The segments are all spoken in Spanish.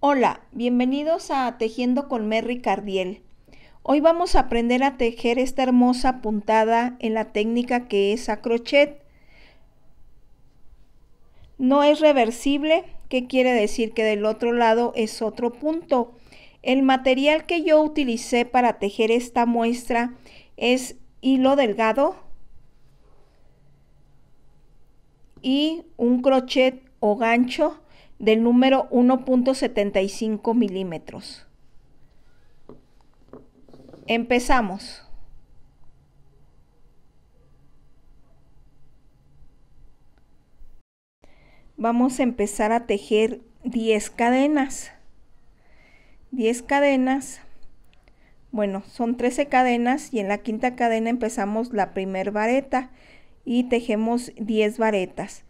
Hola, bienvenidos a Tejiendo con Merry Cardiel. Hoy vamos a aprender a tejer esta hermosa puntada en la técnica que es a crochet. No es reversible, que quiere decir que del otro lado es otro punto. El material que yo utilicé para tejer esta muestra es hilo delgado y un crochet o gancho del número 1.75 milímetros. Empezamos. Vamos a empezar a tejer 10 cadenas. 10 cadenas. Bueno, son 13 cadenas y en la quinta cadena empezamos la primer vareta y tejemos 10 varetas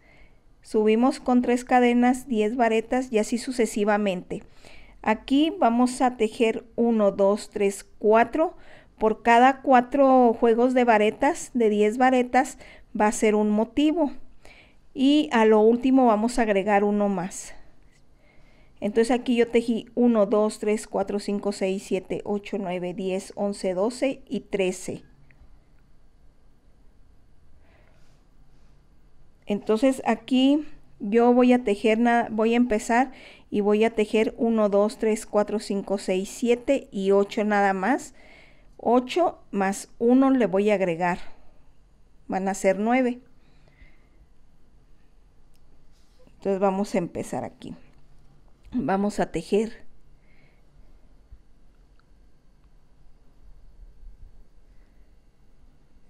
subimos con tres cadenas 10 varetas y así sucesivamente. Aquí vamos a tejer 1, 2, 3, 4. Por cada cuatro juegos de varetas, de 10 varetas, va a ser un motivo. Y a lo último vamos a agregar uno más. Entonces aquí yo tejí 1, 2, 3, 4, 5, 6, 7, 8, 9, 10, 11, 12 y 13. Entonces aquí yo voy a tejer, voy a empezar y voy a tejer 1, 2, 3, 4, 5, 6, 7 y 8 nada más. 8 más 1 le voy a agregar. Van a ser 9. Entonces vamos a empezar aquí. Vamos a tejer.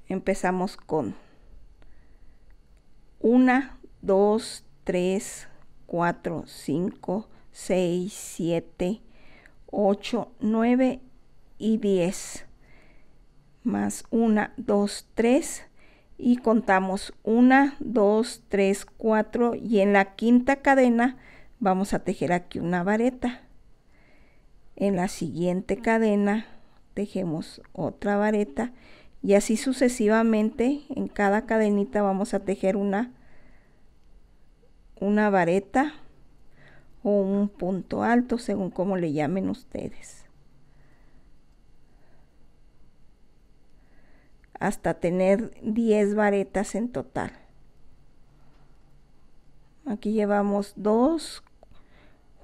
Empezamos con 1, 2, 3, 4, 5, 6, 7, 8, 9 y 10. Más 1, 2, 3 y contamos 1, 2, 3, 4 y en la quinta cadena vamos a tejer aquí una vareta. En la siguiente cadena tejemos otra vareta y así sucesivamente en cada cadenita vamos a tejer una una vareta o un punto alto según como le llamen ustedes hasta tener 10 varetas en total aquí llevamos 2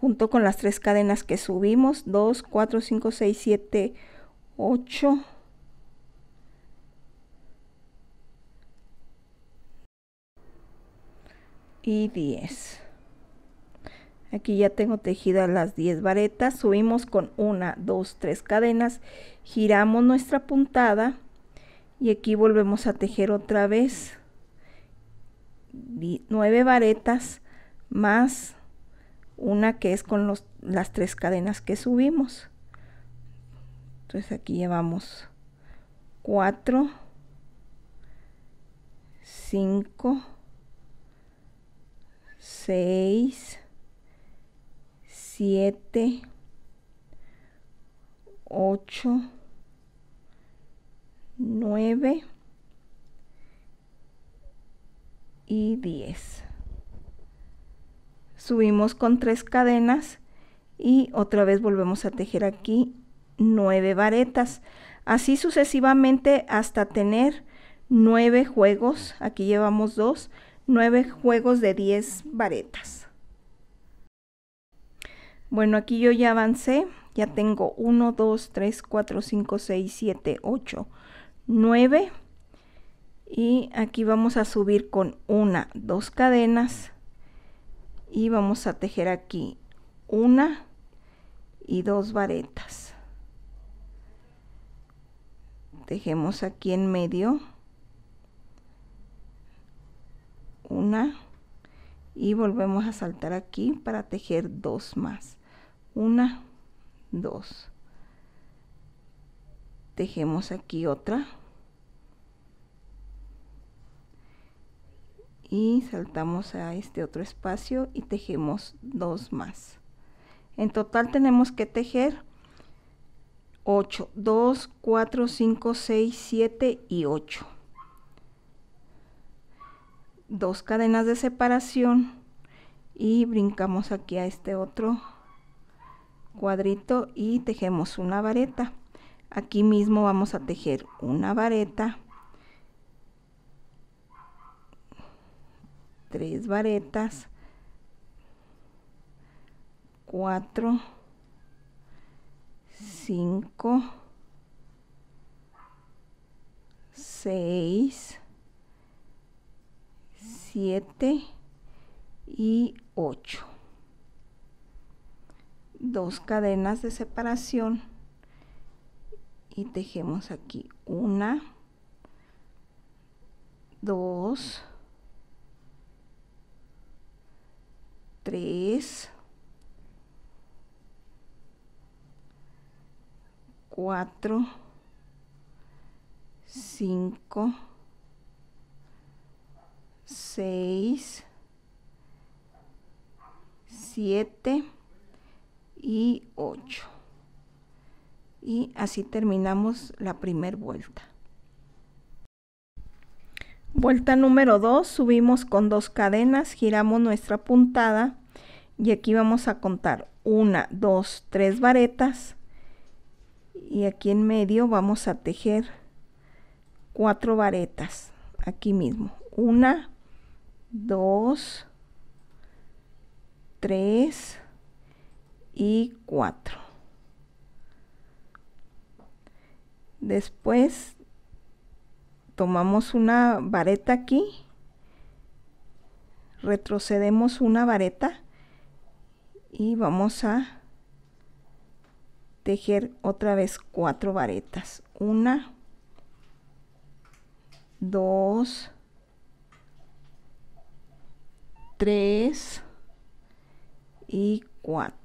junto con las tres cadenas que subimos 2 4 5 6 7 8 y 10 aquí ya tengo tejidas las 10 varetas subimos con 1 2 3 cadenas giramos nuestra puntada y aquí volvemos a tejer otra vez 9 varetas más una que es con los, las tres cadenas que subimos entonces aquí llevamos 4 5 6, 7, 8, 9 y 10. Subimos con tres cadenas y otra vez volvemos a tejer aquí 9 varetas. Así sucesivamente hasta tener nueve juegos. Aquí llevamos 2 9 juegos de 10 varetas. Bueno, aquí yo ya avancé. Ya tengo 1, 2, 3, 4, 5, 6, 7, 8, 9. Y aquí vamos a subir con una, dos cadenas. Y vamos a tejer aquí una y dos varetas. Tejemos aquí en medio. una y volvemos a saltar aquí para tejer dos más una dos tejemos aquí otra y saltamos a este otro espacio y tejemos dos más en total tenemos que tejer 8 2 4 5 6 7 y 8 dos cadenas de separación y brincamos aquí a este otro cuadrito y tejemos una vareta aquí mismo vamos a tejer una vareta tres varetas cuatro cinco seis 7 y 8 dos cadenas de separación y tejemos aquí una dos tres cuatro cinco 6, 7 y 8. Y así terminamos la primera vuelta. Vuelta número 2, subimos con dos cadenas, giramos nuestra puntada y aquí vamos a contar 1, 2, 3 varetas y aquí en medio vamos a tejer 4 varetas, aquí mismo, 1, 2, 3 y 4. Después tomamos una vareta aquí, retrocedemos una vareta y vamos a tejer otra vez cuatro varetas. Una, 2 3 y 4.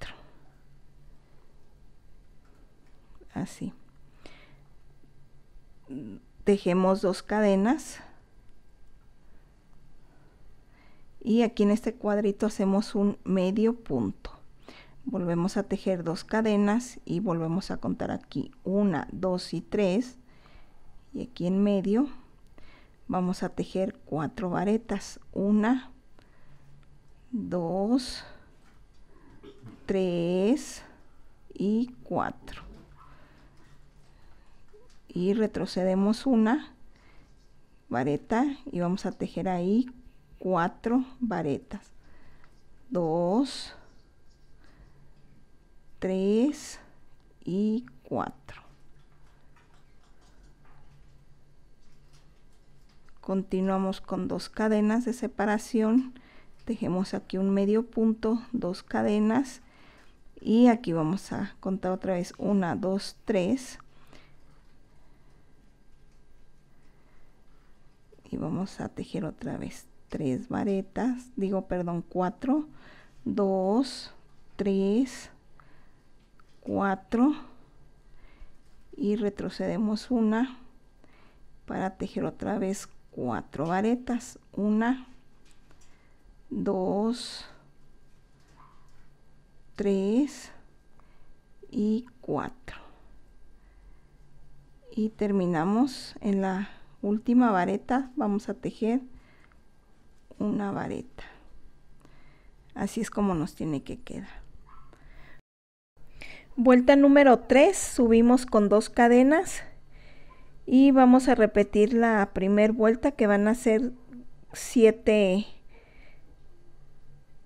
Así. tejemos dos cadenas. Y aquí en este cuadrito hacemos un medio punto. Volvemos a tejer dos cadenas y volvemos a contar aquí una 2 y 3. Y aquí en medio vamos a tejer cuatro varetas. una 2, 3 y 4. Y retrocedemos una vareta y vamos a tejer ahí 4 varetas. 2, 3 y 4. Continuamos con dos cadenas de separación dejemos aquí un medio punto dos cadenas y aquí vamos a contar otra vez una 2 3 y vamos a tejer otra vez tres varetas digo perdón cuatro, dos, tres, cuatro y retrocedemos una para tejer otra vez cuatro varetas una 2, 3 y 4. Y terminamos en la última vareta, vamos a tejer una vareta. Así es como nos tiene que quedar. Vuelta número 3, subimos con dos cadenas y vamos a repetir la primera vuelta que van a ser 7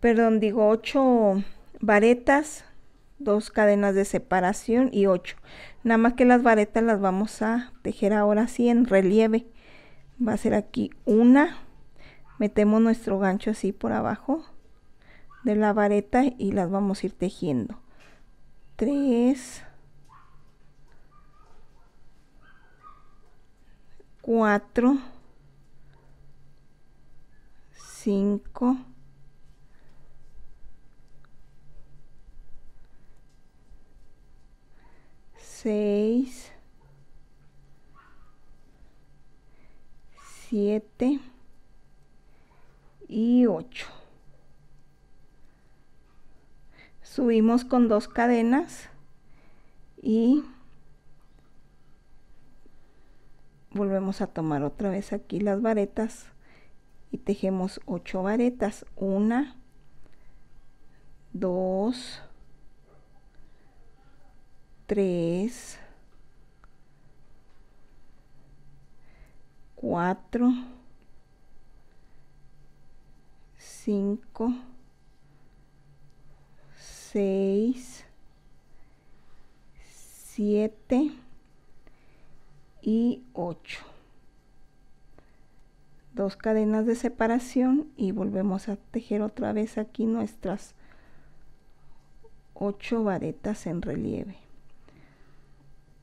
perdón, digo 8 varetas, dos cadenas de separación y 8. Nada más que las varetas las vamos a tejer ahora sí en relieve. Va a ser aquí una. Metemos nuestro gancho así por abajo de la vareta y las vamos a ir tejiendo. 3 4 5 6, 7 y 8. Subimos con dos cadenas y volvemos a tomar otra vez aquí las varetas y tejemos 8 varetas. 1, 2, 3, 4, 5, 6, 7 y 8. Dos cadenas de separación y volvemos a tejer otra vez aquí nuestras 8 varetas en relieve.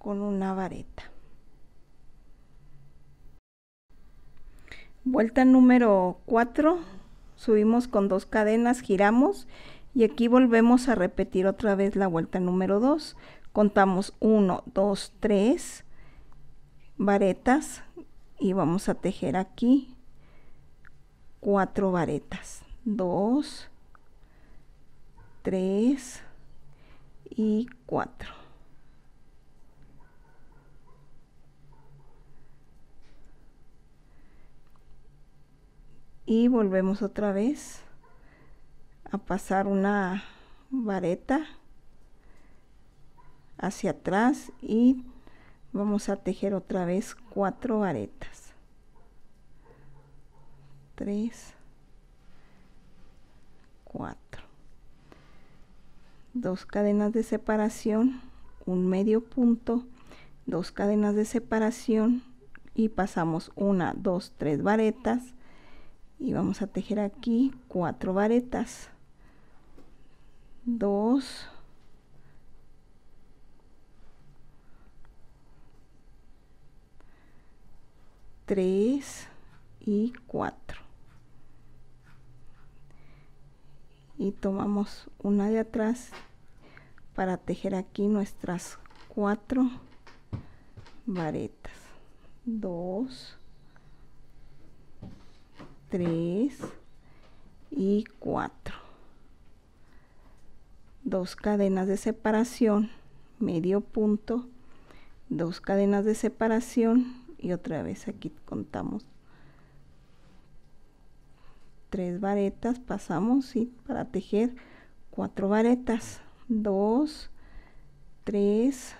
con una vareta. Vuelta número 4, subimos con dos cadenas, giramos y aquí volvemos a repetir otra vez la vuelta número 2. Contamos 1, 2, 3 varetas y vamos a tejer aquí 4 varetas. 2, 3 y 4. y volvemos otra vez a pasar una vareta hacia atrás y vamos a tejer otra vez cuatro varetas. 3 4 dos cadenas de separación un medio punto dos cadenas de separación y pasamos una dos tres varetas y vamos a tejer aquí cuatro varetas dos tres y cuatro y tomamos una de atrás para tejer aquí nuestras cuatro varetas dos 3 y 4 dos cadenas de separación medio punto dos cadenas de separación y otra vez aquí contamos tres varetas pasamos y para tejer cuatro varetas 2 3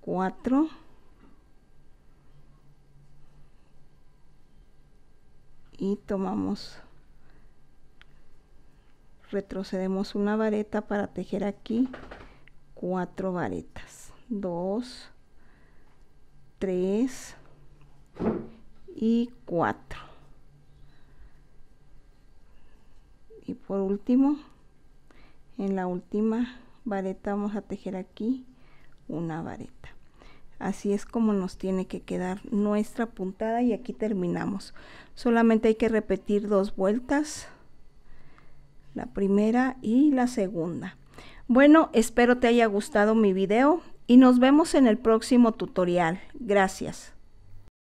4 y tomamos retrocedemos una vareta para tejer aquí cuatro varetas Dos, tres y 4 y por último en la última vareta vamos a tejer aquí una vareta Así es como nos tiene que quedar nuestra puntada y aquí terminamos. Solamente hay que repetir dos vueltas, la primera y la segunda. Bueno, espero te haya gustado mi video y nos vemos en el próximo tutorial. Gracias.